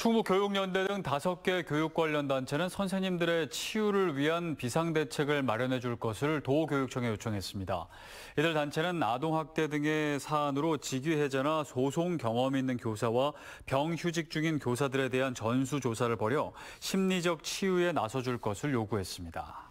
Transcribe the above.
충북교육연대 등 다섯 개 교육 관련 단체는 선생님들의 치유를 위한 비상대책을 마련해 줄 것을 도교육청에 요청했습니다. 이들 단체는 아동학대 등의 사안으로 직위해제나 소송 경험이 있는 교사와 병휴직 중인 교사들에 대한 전수조사를 벌여 심리적 치유에 나서줄 것을 요구했습니다.